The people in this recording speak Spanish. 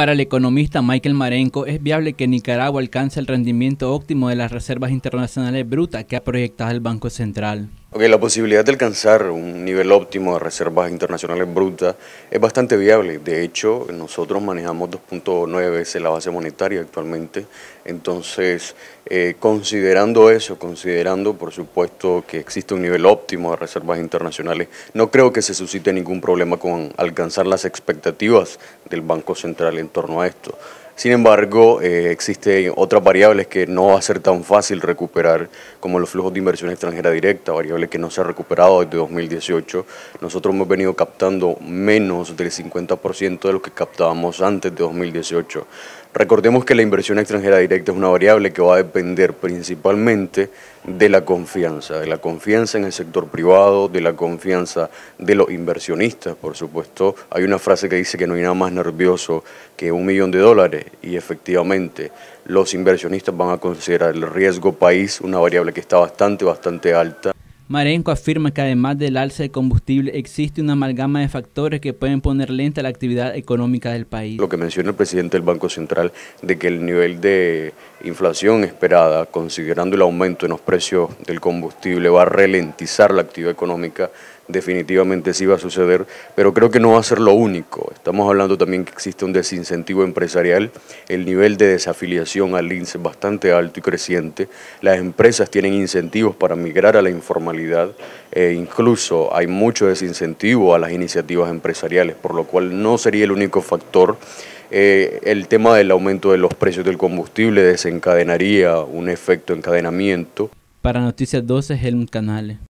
Para el economista Michael Marenco, es viable que Nicaragua alcance el rendimiento óptimo de las reservas internacionales brutas que ha proyectado el Banco Central la posibilidad de alcanzar un nivel óptimo de reservas internacionales brutas es bastante viable. De hecho, nosotros manejamos 2.9 veces la base monetaria actualmente. Entonces, eh, considerando eso, considerando por supuesto que existe un nivel óptimo de reservas internacionales, no creo que se suscite ningún problema con alcanzar las expectativas del Banco Central en torno a esto. Sin embargo, eh, existen otras variables que no va a ser tan fácil recuperar, como los flujos de inversión extranjera directa, variable que no se ha recuperado desde 2018. Nosotros hemos venido captando menos del 50% de lo que captábamos antes de 2018. Recordemos que la inversión extranjera directa es una variable que va a depender principalmente de la confianza, de la confianza en el sector privado, de la confianza de los inversionistas, por supuesto. Hay una frase que dice que no hay nada más nervioso que un millón de dólares y efectivamente los inversionistas van a considerar el riesgo país una variable que está bastante, bastante alta. Marenco afirma que además del alza de combustible existe una amalgama de factores que pueden poner lenta la actividad económica del país. Lo que menciona el presidente del Banco Central de que el nivel de inflación esperada, considerando el aumento en los precios del combustible, va a ralentizar la actividad económica definitivamente sí va a suceder, pero creo que no va a ser lo único. Estamos hablando también que existe un desincentivo empresarial, el nivel de desafiliación al INSS e es bastante alto y creciente, las empresas tienen incentivos para migrar a la informalidad, e incluso hay mucho desincentivo a las iniciativas empresariales, por lo cual no sería el único factor. Eh, el tema del aumento de los precios del combustible desencadenaría un efecto encadenamiento. Para Noticias 12, Helmut Canales.